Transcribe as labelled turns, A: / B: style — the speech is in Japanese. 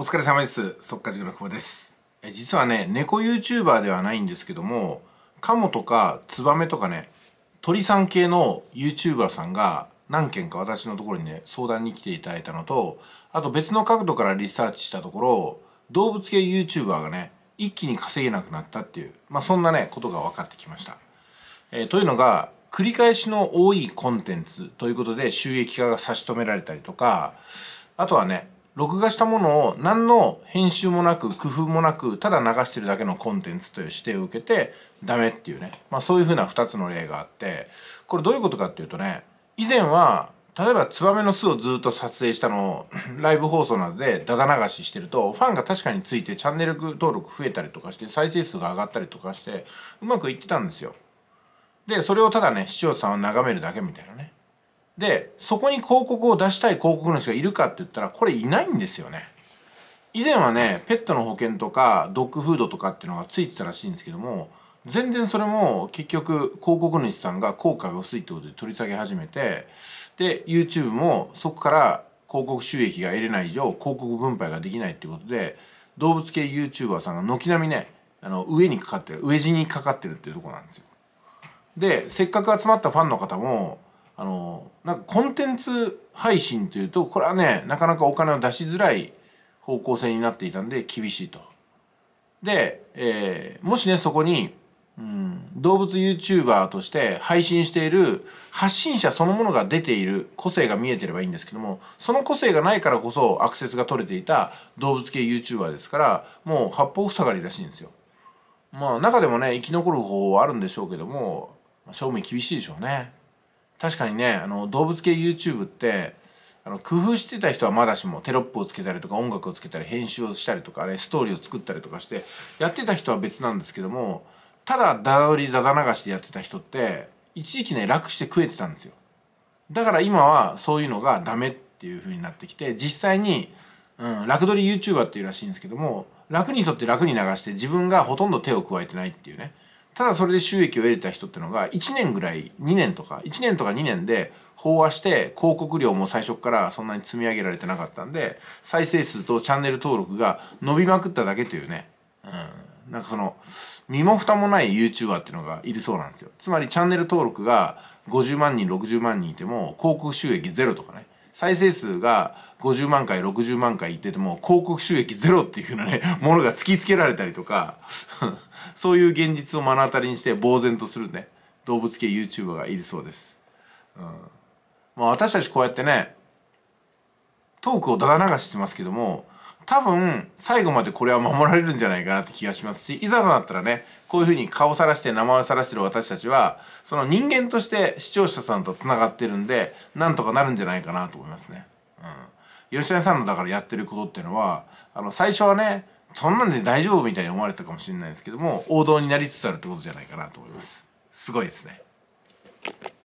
A: お疲れ様です。即稼塾の久保です。え、実はね、猫 YouTuber ではないんですけども、カモとかツバメとかね、鳥さん系の YouTuber さんが何件か私のところにね、相談に来ていただいたのと、あと別の角度からリサーチしたところ、動物系 YouTuber がね、一気に稼げなくなったっていう、まあそんなね、ことが分かってきました。えー、というのが、繰り返しの多いコンテンツということで収益化が差し止められたりとか、あとはね、録画したものを何の編集もなく工夫もなくただ流してるだけのコンテンツという指定を受けてダメっていうね、まあ、そういうふうな2つの例があってこれどういうことかっていうとね以前は例えばツバメの巣をずっと撮影したのを ライブ放送などでダダ流ししてるとファンが確かについてチャンネル登録増えたりとかして再生数が上がったりとかしてうまくいってたんですよ。でそれをただね視聴者さんは眺めるだけみたいなね。で、そこに広告を出したい広告主がいるかって言ったら、これいないんですよね。以前はね、ペットの保険とか、ドッグフードとかっていうのがついてたらしいんですけども、全然それも結局広告主さんが効果が薄いってことで取り下げ始めて、で、YouTube もそこから広告収益が得れない以上、広告分配ができないっていうことで、動物系 YouTuber さんが軒並みね、あの、上にかかってる、上地にかかってるっていうとこなんですよ。で、せっかく集まったファンの方も、あのなんかコンテンツ配信というとこれはねなかなかお金を出しづらい方向性になっていたんで厳しいと。で、えー、もしねそこに、うん、動物 YouTuber として配信している発信者そのものが出ている個性が見えてればいいんですけどもその個性がないからこそアクセスが取れていた動物系 YouTuber ですからもう八方塞がりらしいんですよ。まあ中でもね生き残る方法はあるんでしょうけども正味厳しいでしょうね。確かにねあの動物系 YouTube ってあの工夫してた人はまだしもテロップをつけたりとか音楽をつけたり編集をしたりとかあれストーリーを作ったりとかしてやってた人は別なんですけどもただダだ折りだだ流してやってた人って一時期ね楽して食えてたんですよだから今はそういうのがダメっていう風になってきて実際に、うん、楽取り YouTuber っていうらしいんですけども楽にとって楽に流して自分がほとんど手を加えてないっていうねただそれで収益を得れた人ってのが1年ぐらい2年とか1年とか2年で飽和して広告料も最初からそんなに積み上げられてなかったんで再生数とチャンネル登録が伸びまくっただけというね、うん、なんかその身も蓋もない YouTuber っていうのがいるそうなんですよつまりチャンネル登録が50万人60万人いても広告収益ゼロとかね再生数が50万回60万回言ってても広告収益ゼロっていうふうなね ものが突きつけられたりとか そういう現実を目の当たりにして呆然とするね動物系 YouTuber がいるそうです、うんまあ、私たちこうやってねトークをだだ流してますけども多分最後までこれは守られるんじゃないかなって気がしますしいざとなったらねこういうふうに顔さらして名前をさらしてる私たちはその人間として視聴者さんと繋がってるんでなんとかなるんじゃないかなと思いますね。うん、吉谷さんのだからやってることっていうのはあの最初はねそんなんで大丈夫みたいに思われたかもしれないですけども王道になりつつあるってことじゃないかなと思います。すごいですね。